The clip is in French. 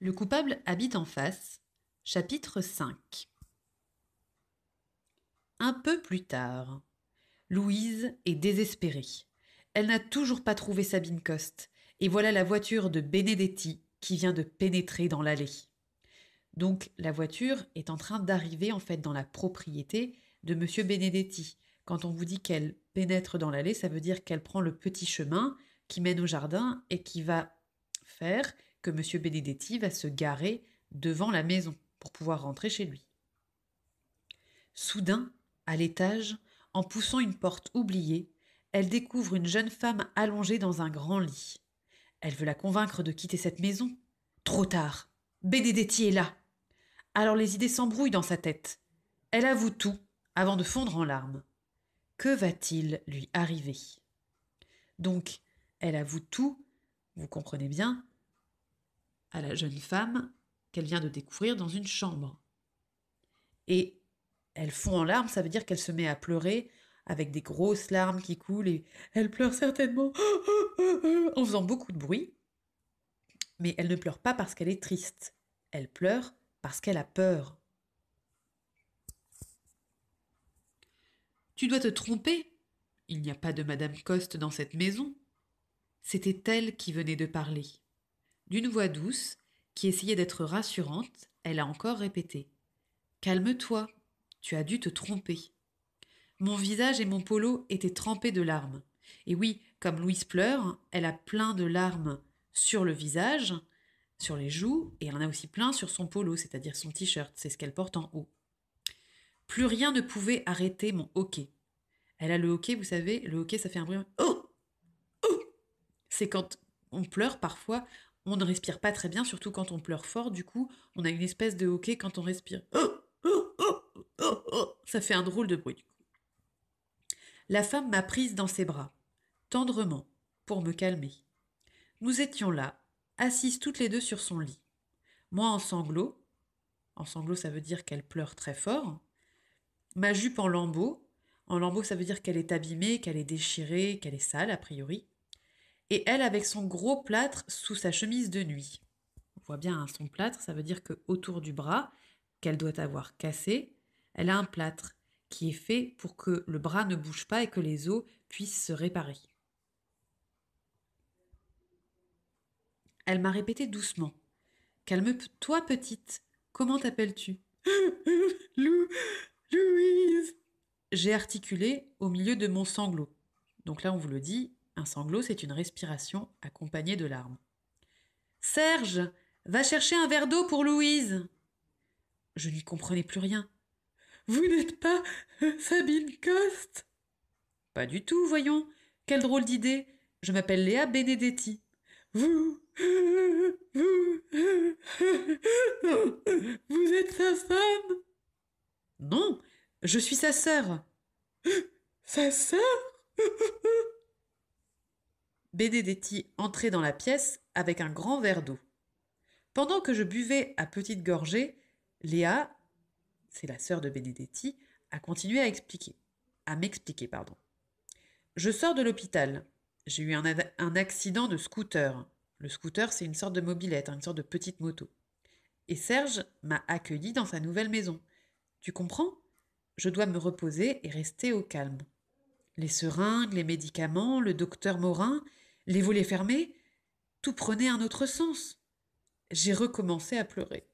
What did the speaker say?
Le coupable habite en face. Chapitre 5 Un peu plus tard, Louise est désespérée. Elle n'a toujours pas trouvé Sabine Coste, et voilà la voiture de Benedetti qui vient de pénétrer dans l'allée. Donc la voiture est en train d'arriver en fait dans la propriété de Monsieur Benedetti. Quand on vous dit qu'elle pénètre dans l'allée, ça veut dire qu'elle prend le petit chemin qui mène au jardin et qui va faire que M. Benedetti va se garer devant la maison pour pouvoir rentrer chez lui. Soudain, à l'étage, en poussant une porte oubliée, elle découvre une jeune femme allongée dans un grand lit. Elle veut la convaincre de quitter cette maison. Trop tard. Benedetti est là. Alors les idées s'embrouillent dans sa tête. Elle avoue tout avant de fondre en larmes. Que va-t-il lui arriver Donc, elle avoue tout, vous comprenez bien, à la jeune femme qu'elle vient de découvrir dans une chambre. Et elle fond en larmes, ça veut dire qu'elle se met à pleurer avec des grosses larmes qui coulent et elle pleure certainement en faisant beaucoup de bruit. Mais elle ne pleure pas parce qu'elle est triste, elle pleure parce qu'elle a peur. Tu dois te tromper. Il n'y a pas de Madame Coste dans cette maison. C'était elle qui venait de parler. D'une voix douce, qui essayait d'être rassurante, elle a encore répété Calme-toi, tu as dû te tromper. Mon visage et mon polo étaient trempés de larmes. Et oui, comme Louise pleure, elle a plein de larmes sur le visage, sur les joues, et elle en a aussi plein sur son polo, c'est-à-dire son t-shirt, c'est ce qu'elle porte en haut. Plus rien ne pouvait arrêter mon hoquet. Elle a le hoquet, vous savez, le hoquet ça fait un bruit. Oh, oh C'est quand on pleure parfois on ne respire pas très bien, surtout quand on pleure fort. Du coup, on a une espèce de hoquet quand on respire. Oh, oh, oh, ça fait un drôle de bruit. Du coup. La femme m'a prise dans ses bras, tendrement, pour me calmer. Nous étions là, assises toutes les deux sur son lit. Moi en sanglots, en sanglots ça veut dire qu'elle pleure très fort, ma jupe en lambeaux, en lambeaux ça veut dire qu'elle est abîmée, qu'elle est déchirée, qu'elle est sale a priori, et elle avec son gros plâtre sous sa chemise de nuit. On voit bien hein, son plâtre, ça veut dire que autour du bras, qu'elle doit avoir cassé, elle a un plâtre qui est fait pour que le bras ne bouge pas et que les os puissent se réparer. Elle m'a répété doucement. Calme-toi, petite. Comment t'appelles-tu Louise J'ai articulé au milieu de mon sanglot. Donc là, on vous le dit, un sanglot, c'est une respiration accompagnée de larmes. Serge, va chercher un verre d'eau pour Louise. Je n'y comprenais plus rien. Vous n'êtes pas Sabine Coste Pas du tout, voyons. Quelle drôle d'idée. Je m'appelle Léa Benedetti. Vous, vous, vous êtes sa femme Non, je suis sa sœur. Sa sœur Benedetti entrait dans la pièce avec un grand verre d'eau. Pendant que je buvais à petites gorgées, Léa, c'est la sœur de Benedetti, a continué à expliquer, à m'expliquer, pardon. Je sors de l'hôpital. J'ai eu un, un, accident de scooter. Le scooter, c'est une sorte de mobilette, hein, une sorte de petite moto. Et Serge m'a accueilli dans sa nouvelle maison. Tu comprends Je dois me reposer et rester au calme. Les seringues, les médicaments, le docteur Morin, les volets fermés, tout prenait un autre sens. J'ai recommencé à pleurer.